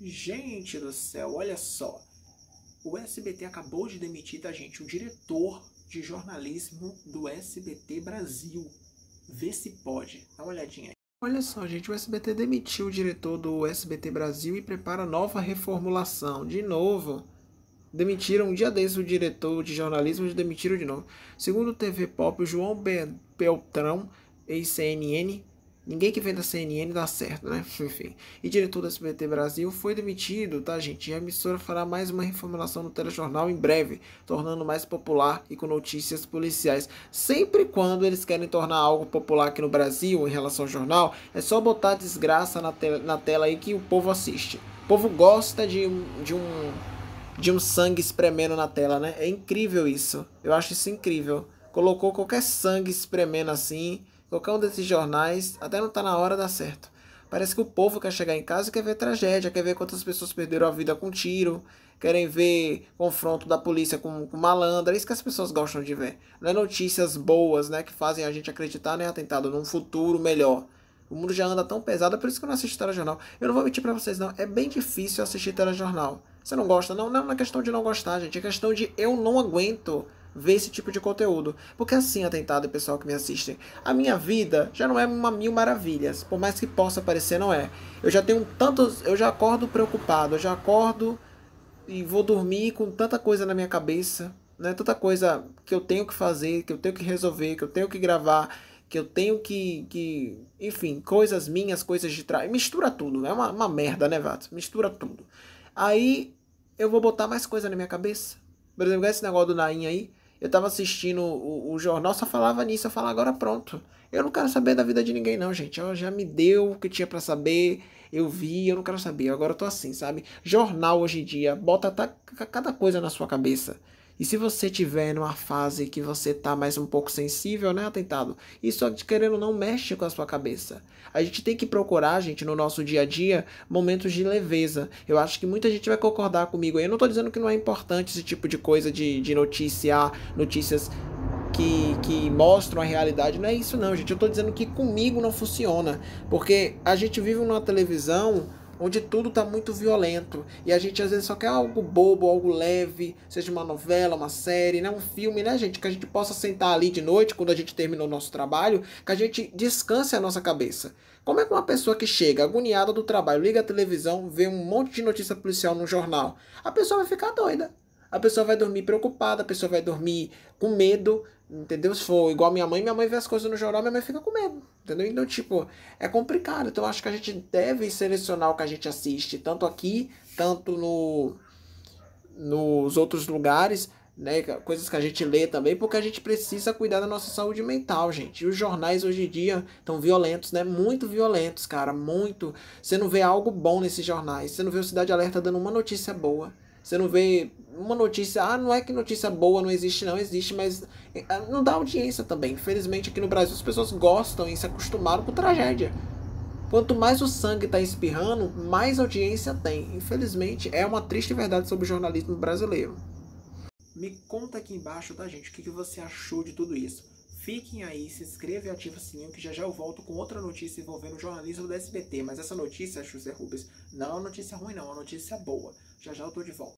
Gente do céu, olha só. O SBT acabou de demitir da gente o diretor de jornalismo do SBT Brasil. Vê se pode. Dá uma olhadinha aí. Olha só, gente, o SBT demitiu o diretor do SBT Brasil e prepara nova reformulação. De novo. Demitiram um dia desses o diretor de jornalismo e demitiram de novo. Segundo o TV Pop, o João Beltrão, ex-CNN, Ninguém que vem da CNN dá certo, né? Enfim. E diretor do SBT Brasil foi demitido, tá, gente? E a emissora fará mais uma reformulação no telejornal em breve, tornando mais popular e com notícias policiais. Sempre quando eles querem tornar algo popular aqui no Brasil em relação ao jornal, é só botar desgraça na, te na tela aí que o povo assiste. O povo gosta de, de um de um sangue espremendo na tela, né? É incrível isso. Eu acho isso incrível. Colocou qualquer sangue espremendo assim, Qualquer um desses jornais, até não tá na hora, dá certo. Parece que o povo quer chegar em casa e quer ver tragédia, quer ver quantas pessoas perderam a vida com tiro, querem ver confronto da polícia com, com malandro, é isso que as pessoas gostam de ver. Não é notícias boas, né, que fazem a gente acreditar né, atentado, num futuro melhor. O mundo já anda tão pesado, é por isso que eu não assisto telejornal. Eu não vou mentir para vocês, não. É bem difícil assistir telejornal. Você não gosta? Não, não é uma questão de não gostar, gente. É questão de eu não aguento ver esse tipo de conteúdo. Porque assim, atentado, pessoal que me assistem, a minha vida já não é uma mil maravilhas. Por mais que possa parecer, não é. Eu já tenho tantos. Eu já acordo preocupado, eu já acordo e vou dormir com tanta coisa na minha cabeça, né? Tanta coisa que eu tenho que fazer, que eu tenho que resolver, que eu tenho que gravar, que eu tenho que. que enfim, coisas minhas, coisas de trás. Mistura tudo. É uma, uma merda, né, Vato? Mistura tudo. Aí eu vou botar mais coisa na minha cabeça. Por exemplo, esse negócio do Nain aí. Eu tava assistindo o, o, jornal, só falava nisso, eu falava, agora pronto. Eu não quero saber da vida de ninguém, não, gente. Eu já me deu o que tinha para saber, eu vi, eu não quero saber. Agora eu tô assim, sabe? Jornal hoje em dia, bota cada coisa na sua cabeça. E se você tiver numa fase que você tá mais um pouco sensível, né, atentado, isso é querendo ou não mexe com a sua cabeça. A gente tem que procurar, gente, no nosso dia a dia, momentos de leveza. Eu acho que muita gente vai concordar comigo. Eu não tô dizendo que não é importante esse tipo de coisa de, de noticiar, notícias que, que, mostram a realidade. Não é isso, não, gente. Eu tô dizendo que comigo não funciona. Porque a gente vive numa televisão onde tudo está muito violento e a gente às vezes só quer algo bobo, algo leve, seja uma novela, uma série, né, um filme, né, gente, que a gente possa sentar ali de noite quando a gente terminou o nosso trabalho, que a gente descanse a nossa cabeça. Como é que uma pessoa que chega agoniada do trabalho, liga a televisão, vê um monte de notícia policial no jornal, a pessoa vai ficar doida a pessoa vai dormir preocupada, a pessoa vai dormir com medo, entendeu? Se for igual minha mãe, minha mãe vê as coisas no jornal, minha mãe fica com medo, entendeu? Então, tipo, é complicado. Então, acho que a gente deve selecionar o que a gente assiste, tanto aqui, tanto no, nos outros lugares, né? Coisas que a gente lê também, porque a gente precisa cuidar da nossa saúde mental, gente. E os jornais hoje em dia estão violentos, né? Muito violentos, cara, muito. Você não vê algo bom nesses jornais, você não vê o Cidade Alerta dando uma notícia boa. Você não vê uma notícia, ah, não é que notícia boa não existe, não existe, mas é, não dá audiência também. Infelizmente aqui no Brasil as pessoas gostam e se acostumaram com tragédia. Quanto mais o sangue está espirrando, mais audiência tem. Infelizmente, é uma triste verdade sobre o jornalismo brasileiro. Me conta aqui embaixo, tá, gente, o que, que você achou de tudo isso. Fiquem aí, se inscreva e ative o sininho que já já eu volto com outra notícia envolvendo o jornalismo do SBT. Mas essa notícia, José Rubens, não é uma notícia ruim não, é uma notícia boa. Já já eu tô de volta.